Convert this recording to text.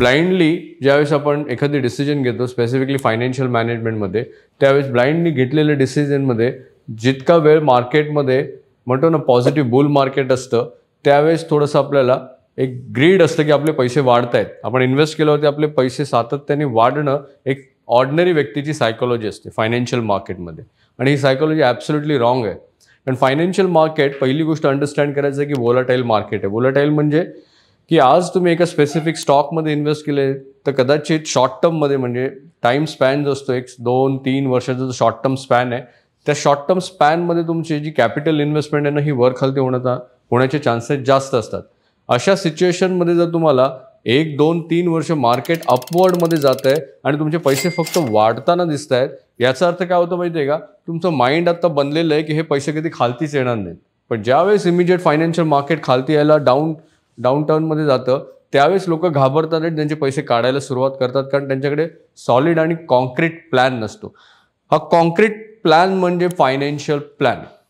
blindly ज्यावेळेस आपण एखादी डिसिजन घेतो स्पेसिफिकली फायनान्शियल मॅनेजमेंटमध्ये त्यावेळेस ब्लाइंडली घेतलेल्या डिसिजनमध्ये जितका वेळ मार्केटमध्ये म्हणतो ना पॉझिटिव्ह बुल मार्केट असतं त्यावेळेस थोडंसं आपल्याला एक ग्रीड असतं की आपले पैसे वाढत आहेत आपण इन्व्हेस्ट केल्यावरती आपले पैसे सातत्याने वाढणं एक ऑर्डनरी व्यक्तीची सायकोलॉजी असते फायनान्शियल मार्केटमध्ये आणि ही सायकोलॉजी ॲब्सोल्युटली रॉंग आहे कारण फायनान्शियल मार्केट पहिली गोष्ट अंडरस्टँड करायचं की वोलाटाईल मार्केट आहे वोलाटाईल म्हणजे की आज तुम्ही एका स्पेसिफिक स्टॉकमध्ये इन्व्हेस्ट केले तर कदाचित शॉर्ट टर्ममध्ये म्हणजे टाईम स्पॅन जो असतो एक दोन तीन वर्षाचा जो शॉर्ट टर्म स्पॅन आहे त्या शॉर्ट टर्म स्पॅनमध्ये तुमची जी कॅपिटल इन्व्हेस्टमेंट आहे ना ही वर खालती होण्याचा होण्याचे चान्सेस जास्त असतात अशा सिच्युएशनमध्ये जर तुम्हाला एक दोन तीन वर्ष मार्केट अपवर्डमध्ये जात आहे आणि तुमचे पैसे फक्त वाढताना दिसत आहेत याचा अर्थ काय होतं माहिती आहे का तुमचं माइंड आत्ता बनलेलं आहे की हे पैसे कधी खालतीच येणार नाहीत पण ज्यावेळेस इमिजिएट फायनान्शियल मार्केट खालती यायला डाऊन डाऊनटाऊनमध्ये जातं त्यावेळेस लोक घाबरतात आणि त्यांचे पैसे काढायला सुरुवात करतात कारण त्यांच्याकडे सॉलिड आणि कॉन्क्रीट प्लॅन नसतो हा कॉन्क्रीट प्लॅन म्हणजे फायनान्शियल प्लॅन